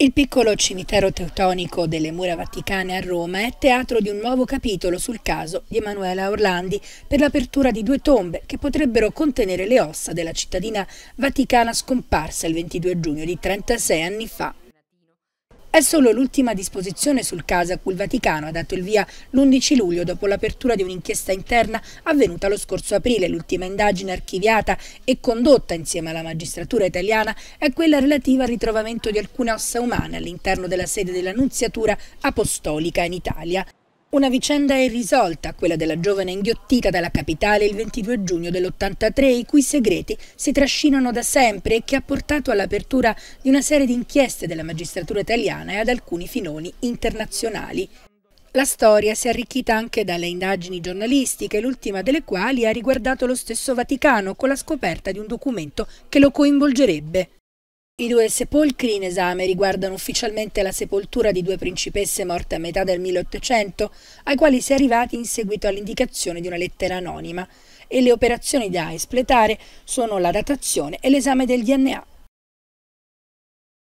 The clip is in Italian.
Il piccolo cimitero teutonico delle mura vaticane a Roma è teatro di un nuovo capitolo sul caso di Emanuela Orlandi per l'apertura di due tombe che potrebbero contenere le ossa della cittadina vaticana scomparsa il 22 giugno di 36 anni fa. È solo l'ultima disposizione sul caso a cui il Vaticano ha dato il via l'11 luglio dopo l'apertura di un'inchiesta interna avvenuta lo scorso aprile. L'ultima indagine archiviata e condotta insieme alla magistratura italiana è quella relativa al ritrovamento di alcune ossa umane all'interno della sede della Nunziatura Apostolica in Italia. Una vicenda irrisolta, quella della giovane inghiottita dalla capitale il 22 giugno dell'83, i cui segreti si trascinano da sempre e che ha portato all'apertura di una serie di inchieste della magistratura italiana e ad alcuni finoni internazionali. La storia si è arricchita anche dalle indagini giornalistiche, l'ultima delle quali ha riguardato lo stesso Vaticano con la scoperta di un documento che lo coinvolgerebbe. I due sepolcri in esame riguardano ufficialmente la sepoltura di due principesse morte a metà del 1800, ai quali si è arrivati in seguito all'indicazione di una lettera anonima, e le operazioni da espletare sono la datazione e l'esame del DNA.